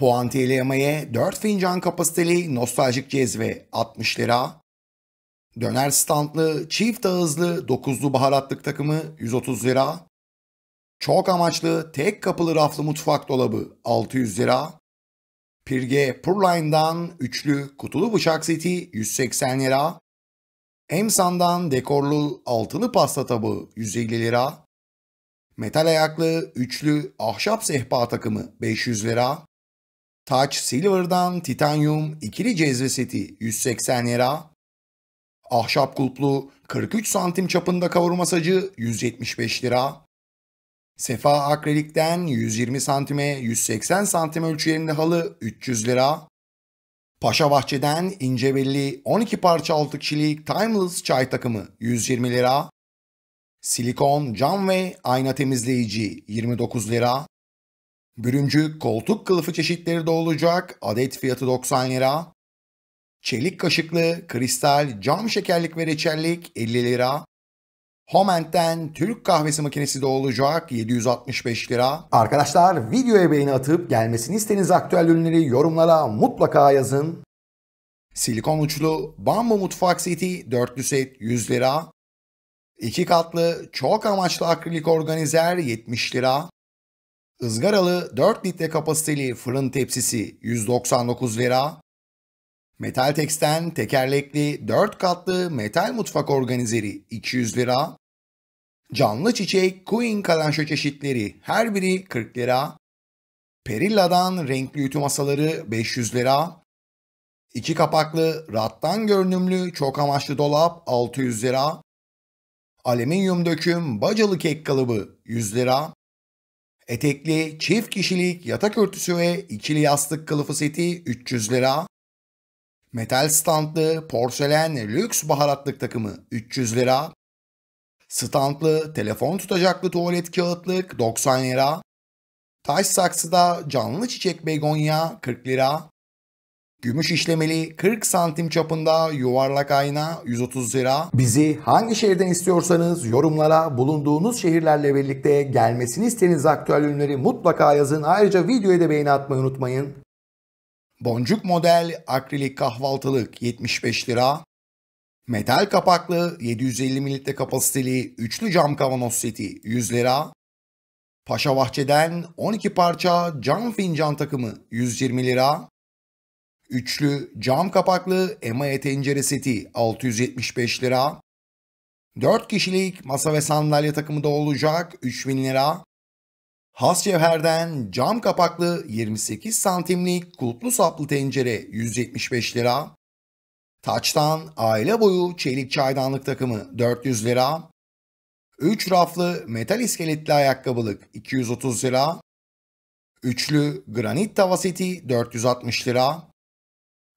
Puantiyeli yemeğe 4 fincan kapasiteli nostaljik cezve 60 lira. Döner standlı çift ağızlı 9'lu baharatlık takımı 130 lira. Çok amaçlı tek kapılı raflı mutfak dolabı 600 lira. Pirge Purline'dan üçlü kutulu bıçak seti 180 lira. Emsan'dan dekorlu altılı pasta tabağı 150 lira. Metal ayaklı üçlü ahşap sehpa takımı 500 lira. Touch Silver'dan Titanium ikili cezve seti 180 lira. Ahşap kulplu 43 santim çapında kavurma masacı 175 lira. Sefa akrilikten 120 santime 180 santim ölçülerinde halı 300 lira. Paşa Bahçe'den ince belli 12 parça 6 kişilik Timeless çay takımı 120 lira. Silikon, cam ve ayna temizleyici 29 lira. Bürümcü koltuk kılıfı çeşitleri de olacak. Adet fiyatı 90 lira. Çelik kaşıklı, kristal, cam şekerlik ve reçellik 50 lira. Homent'ten Türk kahvesi makinesi de olacak 765 lira. Arkadaşlar videoya beğeni atıp gelmesini istediğiniz aktüel ürünleri yorumlara mutlaka yazın. Silikon uçlu bambu mutfak seti 400 set 100 lira. 2 katlı çok amaçlı akrilik organizer 70 lira. Izgaralı 4 litre kapasiteli fırın tepsisi 199 lira. Metal teksten tekerlekli 4 katlı metal mutfak organizeri 200 lira. Canlı çiçek Queen kalanço çeşitleri her biri 40 lira. Perilla'dan renkli ütü masaları 500 lira. İki kapaklı rattan görünümlü çok amaçlı dolap 600 lira. Alüminyum döküm bacalı kek kalıbı 100 lira. Etekli, çift kişilik yatak örtüsü ve ikili yastık kılıfı seti 300 lira. Metal standlı porselen lüks baharatlık takımı 300 lira. Standlı telefon tutacaklı tuvalet kağıtlık 90 lira. Taş saksıda canlı çiçek begonya 40 lira. Gümüş işlemeli 40 santim çapında yuvarlak ayna 130 lira. Bizi hangi şehirden istiyorsanız yorumlara bulunduğunuz şehirlerle birlikte gelmesini istediğiniz aktüel ürünleri mutlaka yazın. Ayrıca videoya da beğeni atmayı unutmayın. Boncuk model akrilik kahvaltılık 75 lira. Metal kapaklı 750 ml kapasiteli üçlü cam kavanoz seti 100 lira. Paşa Bahçe'den 12 parça cam fincan takımı 120 lira. Üçlü cam kapaklı emaye tencere seti 675 lira. 4 kişilik masa ve sandalye takımı da olacak 3000 lira. Has cevherden cam kapaklı 28 santimlik kulplu saplı tencere 175 lira. Taçtan aile boyu çelik çaydanlık takımı 400 lira. 3 raflı metal iskeletli ayakkabılık 230 lira. Üçlü granit tava seti 460 lira.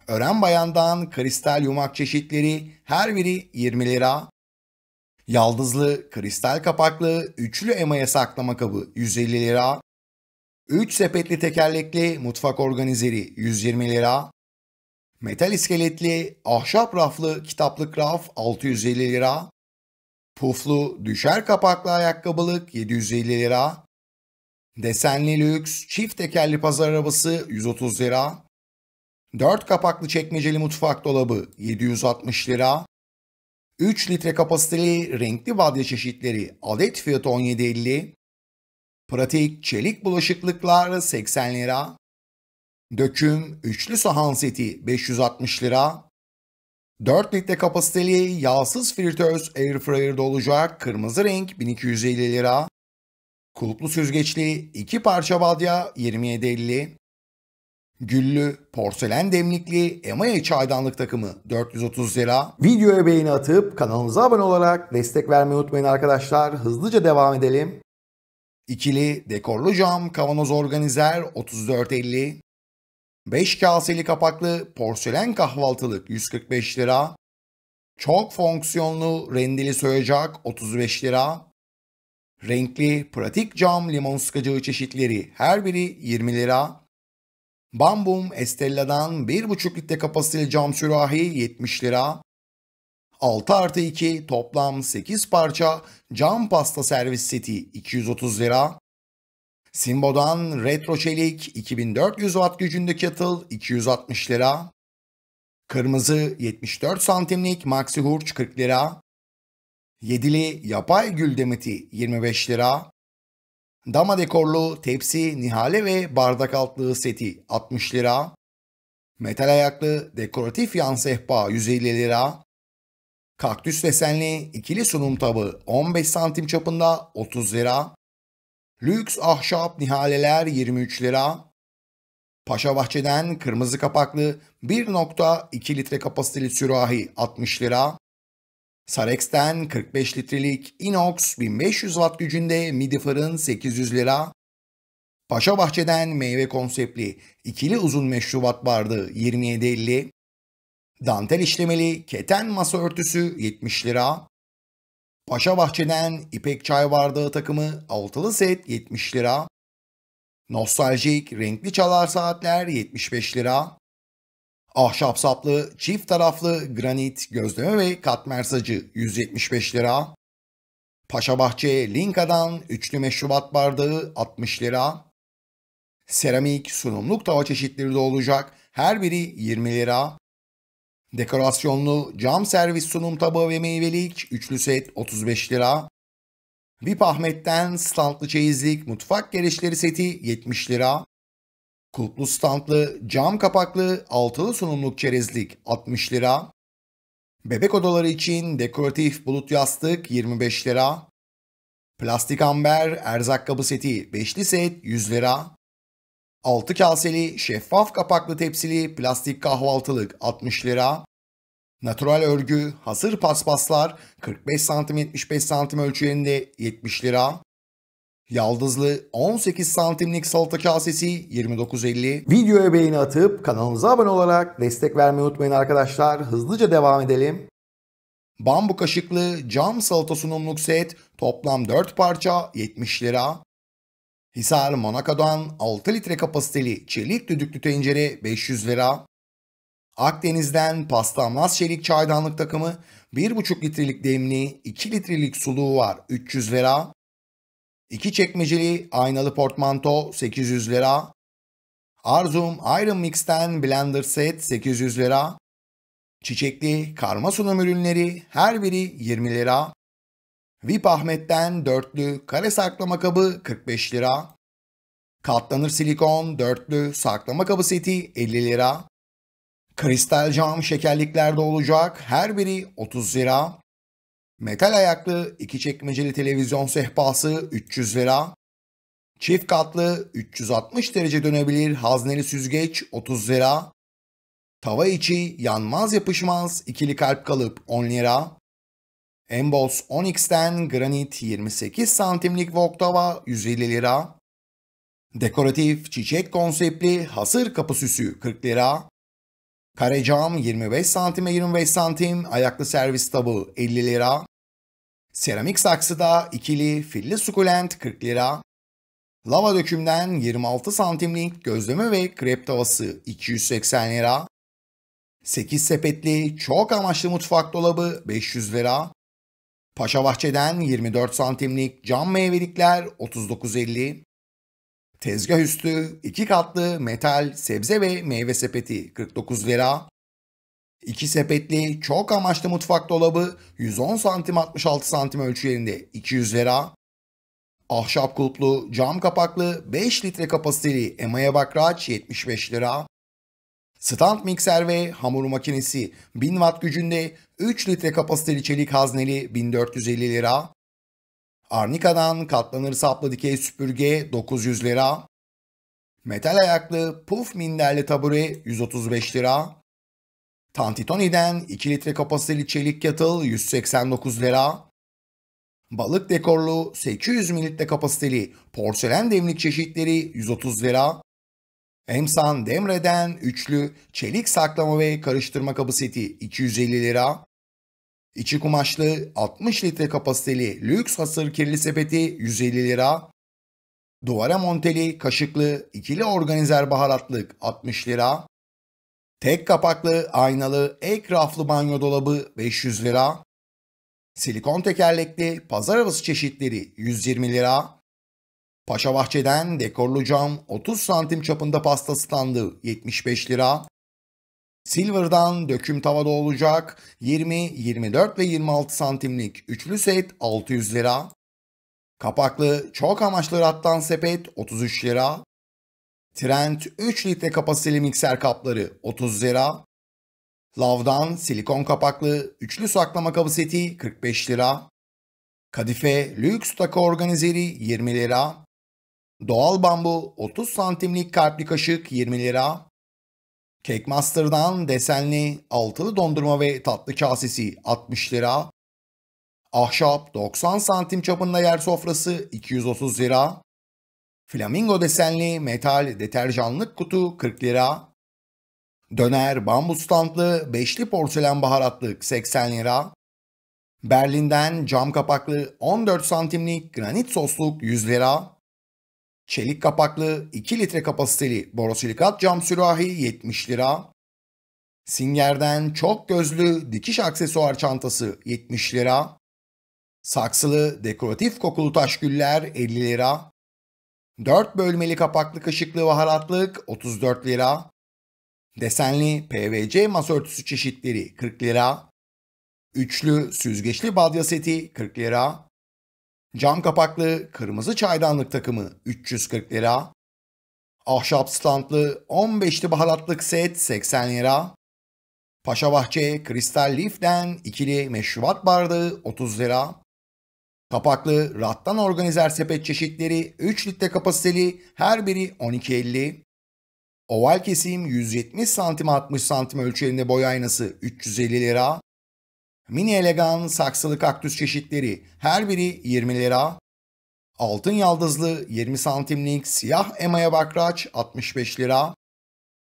Ören Bayan'dan kristal yumak çeşitleri her biri 20 lira. Yaldızlı, kristal kapaklı, üçlü emaya saklama kabı 150 lira. 3 sepetli tekerlekli mutfak organizeri 120 lira. Metal iskeletli, ahşap raflı kitaplık raf 650 lira. Puflu, düşer kapaklı ayakkabılık 750 lira. Desenli lüks, çift tekerli pazar arabası 130 lira. 4 kapaklı çekmeceli mutfak dolabı 760 lira. 3 litre kapasiteli renkli vadya çeşitleri adet fiyatı 17.50. Pratik çelik bulaşıklıklar 80 lira. Döküm üçlü sahan seti 560 lira. 4 litre kapasiteli yağsız fritöz airfryer'da olacak kırmızı renk 1250 lira. Kulplu süzgeçli 2 parça badya 27.50. Güllü, porselen demlikli, emaye çaydanlık takımı 430 lira. Videoya beğeni atıp kanalımıza abone olarak destek vermeyi unutmayın arkadaşlar. Hızlıca devam edelim. İkili dekorlu cam kavanoz organizer 3450. 5 kaseli kapaklı porselen kahvaltılık 145 lira. Çok fonksiyonlu rendeli soyacak 35 lira. Renkli pratik cam limon sıkacağı çeşitleri her biri 20 lira. Bambum Estella'dan 1,5 litre kapasiteli cam sürahi 70 lira. 6 artı 2 toplam 8 parça cam pasta servis seti 230 lira. Simbo'dan retro çelik 2400 watt gücündeki kettle 260 lira. Kırmızı 74 santimlik maxi hurç 40 lira. Yedili yapay gül demeti 25 lira. Dama dekorlu tepsi, nihale ve bardak altlığı seti 60 lira. Metal ayaklı dekoratif yan sehpa 150 lira. Kaktüs desenli ikili sunum tabı 15 santim çapında 30 lira. Lüks ahşap nihaleler 23 lira. Paşa Bahçe'den kırmızı kapaklı 1.2 litre kapasiteli sürahi 60 lira. Sarex'ten 45 litrelik Inox 1500 watt gücünde midi fırın 800 lira, Paşa Bahçe'den meyve konseptli ikili uzun meşrubat bardağı 27.50, dantel işlemeli keten masa örtüsü 70 lira, Paşa Bahçe'den ipek çay bardağı takımı altılı set 70 lira, nostaljik renkli çalar saatler 75 lira, Ahşap saplı, çift taraflı granit, gözleme ve katmer sacı 175 lira. Paşabahçe Linka'dan üçlü meşrubat bardağı 60 lira. Seramik, sunumluk tava çeşitleri de olacak. Her biri 20 lira. Dekorasyonlu cam servis sunum tabağı ve meyvelik üçlü set 35 lira. VIP Ahmet'ten standlı çeyizlik mutfak gereçleri seti 70 lira. Kulplu standlı, cam kapaklı, altılı sunumluk çerezlik 60 lira. Bebek odaları için dekoratif bulut yastık 25 lira. Plastik amber erzak kabı seti 5'li set 100 lira. 6 kaseli şeffaf kapaklı tepsili plastik kahvaltılık 60 lira. Natural örgü, hasır paspaslar 45 cm 75 cm ölçülerinde 70 lira. Yaldızlı 18 santimlik salata kasesi 29.50. Videoya beğeni atıp kanalımıza abone olarak destek vermeyi unutmayın arkadaşlar. Hızlıca devam edelim. Bambu kaşıklı cam salata sunumluk set toplam 4 parça 70 lira. Hisar Monaco'dan 6 litre kapasiteli çelik düdüklü tencere 500 lira. Akdeniz'den paslanmaz çelik çaydanlık takımı 1,5 litrelik demli 2 litrelik suluğu var 300 lira. 2 çekmeceli aynalı portmanto 800 lira. Arzum Iron Mix'ten blender set 800 lira. Çiçekli karma sunum ürünleri her biri 20 lira. VIP Ahmet'ten dörtlü kare saklama kabı 45 lira. Katlanır silikon dörtlü saklama kabı seti 50 lira. Kristal cam şekerlikler de olacak her biri 30 lira. Metal ayaklı iki çekmeceli televizyon sehpası 300 lira. Çift katlı 360 derece dönebilir hazneli süzgeç 30 lira. Tava içi yanmaz yapışmaz ikili kalp kalıp 10 lira. Emboss 10x'ten granit 28 santimlik wok tava 150 lira. Dekoratif çiçek konseptli hasır kapı süsü 40 lira. Kare cam 25 santime 25 santim, ayaklı servis tabu 50 lira. Seramik saksıda ikili filli sukulent 40 lira. Lava dökümden 26 santimlik gözleme ve krep tavası 280 lira. 8 sepetli çok amaçlı mutfak dolabı 500 lira. Paşa Bahçe'den 24 santimlik cam meyvelikler 39.50. Tezgah üstü 2 katlı metal sebze ve meyve sepeti 49 lira. İki sepetli çok amaçlı mutfak dolabı 110 santim 66 santim ölçülerinde 200 lira. Ahşap kulplu cam kapaklı 5 litre kapasiteli Emaya Bakraç 75 lira. Stand mikser ve hamur makinesi 1000 watt gücünde 3 litre kapasiteli çelik hazneli 1450 lira. Arnika'dan katlanır saplı dikey süpürge 900 lira. Metal ayaklı puf minderli tabure 135 lira. Tantitoni'den 2 litre kapasiteli çelik kettle 189 lira. Balık dekorlu 800 mililitre kapasiteli porselen demlik çeşitleri 130 lira. Emsan Demre'den üçlü çelik saklama ve karıştırma kabı seti 250 lira. İçi kumaşlı 60 litre kapasiteli lüks hasır kirli sepeti 150 lira. Duvara monteli kaşıklı ikili organizer baharatlık 60 lira. Tek kapaklı aynalı ek raflı banyo dolabı 500 lira. Silikon tekerlekli pazar havası çeşitleri 120 lira. Paşa Bahçe'den dekorlu cam 30 santim çapında pasta standı 75 lira. Silver'dan döküm tavada olacak 20, 24 ve 26 santimlik üçlü set 600 lira. Kapaklı çok amaçlı rattan sepet 33 lira. Trent 3 litre kapasiteli mikser kapları 30 lira. Lav'dan silikon kapaklı üçlü saklama kabı seti 45 lira. Kadife lüks takı organizeri 20 lira. Doğal bambu 30 santimlik kalpli kaşık 20 lira. Cake Master'dan desenli altılı dondurma ve tatlı kasesi 60 lira. Ahşap 90 santim çapında yer sofrası 230 lira. Flamingo desenli metal deterjanlık kutu 40 lira. Döner bambu standlı beşli porselen baharatlık 80 lira. Berlin'den cam kapaklı 14 santimlik granit sosluk 100 lira. Çelik kapaklı 2 litre kapasiteli borosilikat cam sürahi 70 lira. Singer'den çok gözlü dikiş aksesuar çantası 70 lira. Saksılı dekoratif kokulu taş güller 50 lira. 4 bölmeli kapaklı kaşıklı baharatlık 34 lira. Desenli PVC masa örtüsü çeşitleri 40 lira. Üçlü süzgeçli badya seti 40 lira. Cam kapaklı kırmızı çaydanlık takımı 340 lira. Ahşap standlı 15'li baharatlık set 80 lira. Paşabahçe Kristal Leaf'den ikili meşrubat bardağı 30 lira. Kapaklı rattan organizer sepet çeşitleri 3 litre kapasiteli her biri 12.50. Oval kesim 170 cm 60 cm ölçülerinde boy aynası 350 lira mini elegan saksılı kaktüs çeşitleri her biri 20 lira. Altın yaldızlı 20 santimlik siyah emaya bakraç 65 lira.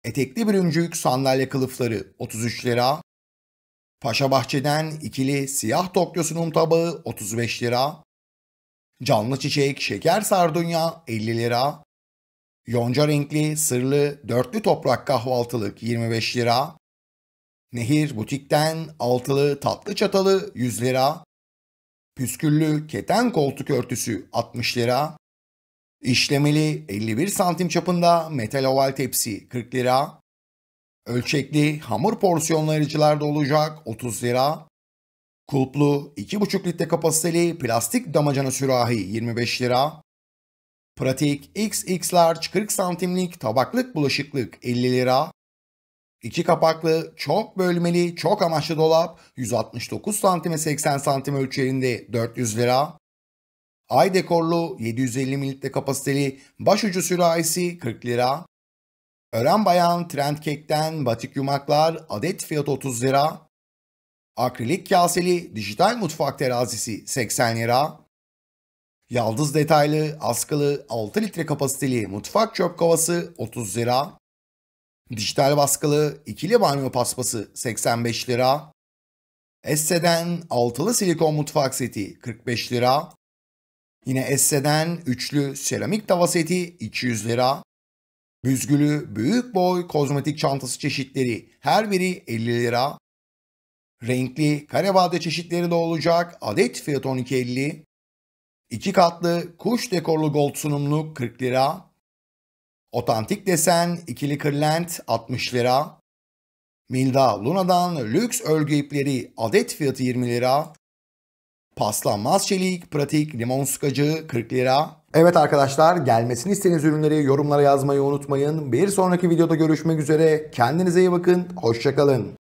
Etekli bürümcük sandalye kılıfları 33 lira. Paşa Bahçe'den ikili siyah Tokyo tabağı 35 lira. Canlı çiçek şeker sardunya 50 lira. Yonca renkli sırlı dörtlü toprak kahvaltılık 25 lira. Nehir Butik'ten altılı tatlı çatalı 100 lira. Püsküllü keten koltuk örtüsü 60 lira. işlemeli 51 santim çapında metal oval tepsi 40 lira. Ölçekli hamur porsiyonlayıcılarda olacak 30 lira. Kulplu 2,5 litre kapasiteli plastik damacana sürahi 25 lira. Pratik XX large 40 santimlik tabaklık bulaşıklık 50 lira. İki kapaklı, çok bölmeli, çok amaçlı dolap 169 santime 80 santim ölçülerinde 400 lira. Ay dekorlu 750 mililitre kapasiteli başucu sürahisi 40 lira. Ören bayan Trend kekten batik yumaklar adet fiyat 30 lira. Akrilik kaseli dijital mutfak terazisi 80 lira. Yaldız detaylı askılı 6 litre kapasiteli mutfak çöp kovası 30 lira. Dijital baskılı ikili banyo paspası 85 lira. Esse'den altılı silikon mutfak seti 45 lira. Yine Esse'den üçlü seramik tava seti 200 lira. Büzgülü büyük boy kozmetik çantası çeşitleri her biri 50 lira. Renkli kare vade çeşitleri de olacak. Adet fiyatı 12.50. 2 katlı kuş dekorlu gold sunumlu 40 lira. Otantik desen, ikili kırlent 60 lira. Milda Luna'dan lüks örgü ipleri adet fiyatı 20 lira. Paslanmaz çelik, pratik limon sıkacı 40 lira. Evet arkadaşlar gelmesini istediğiniz ürünleri yorumlara yazmayı unutmayın. Bir sonraki videoda görüşmek üzere. Kendinize iyi bakın. Hoşçakalın.